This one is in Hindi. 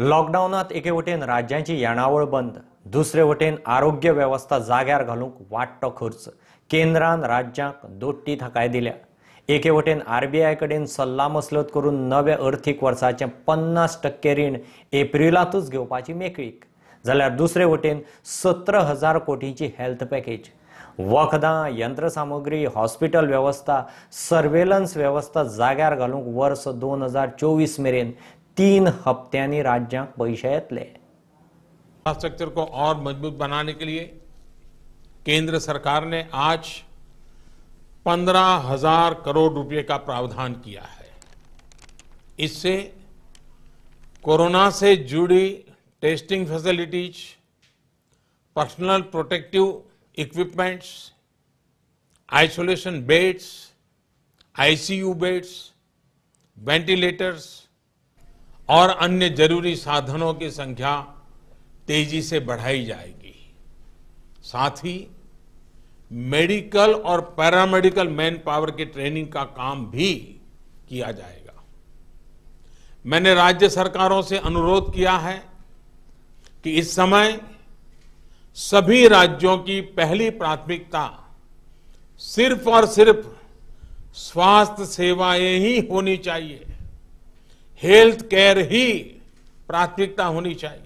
लॉकडाऊनात एके वटेन राज्यांची येणावळ बंद दुसरे वटेन आरोग्य वेवस्था जाग्यार घालूंक वाडटो खर्च केंद्रान राज्यांक दोट्टी थाकाय दिल्या एके वटेन आरबीआय कडेन सल्ला मसलत करून नव्या अर्थीक वर्साचें पन्नास टक्के रीण एप्रिलांतूच घेवपाची मेकळीक जाल्यार दुसरे वटेन सतरा हजार कोटींची हेल्थ पॅकेज वखदां यंत्रसामुग्री हॉस्पिटल वेवस्था सर्वेलन्स वेवस्था जाग्यार घालूंक वर्स दोन हजार चोवीस मेरेन तीन हप्त्यांनी राज्य पैसे ये इंफ्रास्ट्रक्चर को और मजबूत बनाने के लिए केंद्र सरकार ने आज पंद्रह हजार करोड़ रुपए का प्रावधान किया है इससे कोरोना से जुड़ी testing facilities personal protective equipments isolation beds ICU beds ventilators और अन्य जरूरी साधनों की संख्या तेजी से बढ़ाई जाएगी साथ ही मेडिकल और पैरामेडिकल मैन पावर की ट्रेनिंग का काम भी किया जाएगा मैंने राज्य सरकारों से अनुरोध किया है कि इस समय सभी राज्यों की पहली प्राथमिकता सिर्फ और सिर्फ स्वास्थ्य सेवाएं ही होनी चाहिए हेल्थ केयर ही प्राथमिकता होनी चाहिए